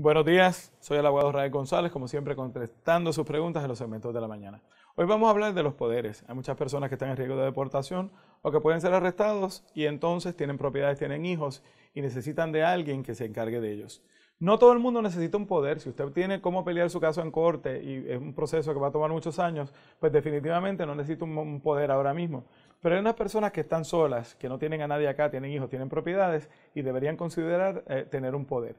Buenos días, soy el abogado Raúl González, como siempre contestando sus preguntas en los segmentos de la mañana. Hoy vamos a hablar de los poderes. Hay muchas personas que están en riesgo de deportación o que pueden ser arrestados y entonces tienen propiedades, tienen hijos y necesitan de alguien que se encargue de ellos. No todo el mundo necesita un poder. Si usted tiene cómo pelear su caso en corte y es un proceso que va a tomar muchos años, pues definitivamente no necesita un poder ahora mismo. Pero hay unas personas que están solas, que no tienen a nadie acá, tienen hijos, tienen propiedades y deberían considerar eh, tener un poder.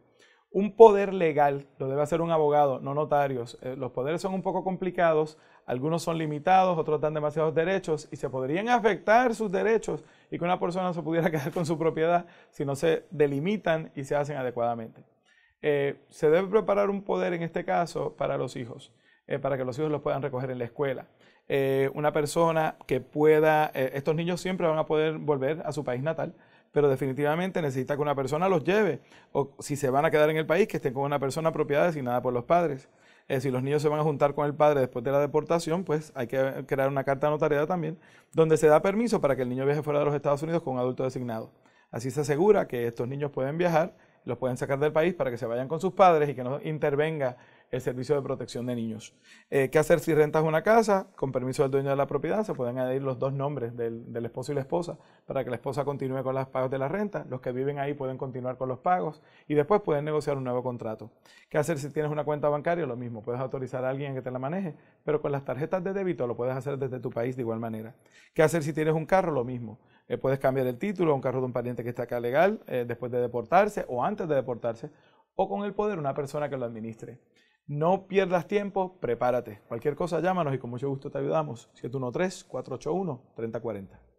Un poder legal lo debe hacer un abogado, no notarios. Eh, los poderes son un poco complicados, algunos son limitados, otros dan demasiados derechos y se podrían afectar sus derechos y que una persona se pudiera quedar con su propiedad si no se delimitan y se hacen adecuadamente. Eh, se debe preparar un poder en este caso para los hijos, eh, para que los hijos los puedan recoger en la escuela. una persona que pueda, estos niños siempre van a poder volver a su país natal pero definitivamente necesita que una persona los lleve, o si se van a quedar en el país, que estén con una persona apropiada designada por los padres. Eh, si los niños se van a juntar con el padre después de la deportación, pues hay que crear una carta notariada también, donde se da permiso para que el niño viaje fuera de los Estados Unidos con un adulto designado. Así se asegura que estos niños pueden viajar, los pueden sacar del país para que se vayan con sus padres y que no intervenga el servicio de protección de niños. Eh, ¿Qué hacer si rentas una casa? Con permiso del dueño de la propiedad se pueden añadir los dos nombres del, esposo y la esposa para que la esposa continúe con los pagos de la renta, los que viven ahí pueden continuar con los pagos y después pueden negociar un nuevo contrato. ¿Qué hacer si tienes una cuenta bancaria? Lo mismo, puedes autorizar a alguien que te la maneje, pero con las tarjetas de débito lo puedes hacer desde tu país de igual manera. ¿Qué hacer si tienes un carro? Lo mismo. Eh, puedes cambiar el título a un carro de un pariente que está acá legal eh, después de deportarse o antes de deportarse o con el poder una persona que lo administre. No pierdas tiempo, prepárate. Cualquier cosa, llámanos y con mucho gusto te ayudamos. 713-481-3040.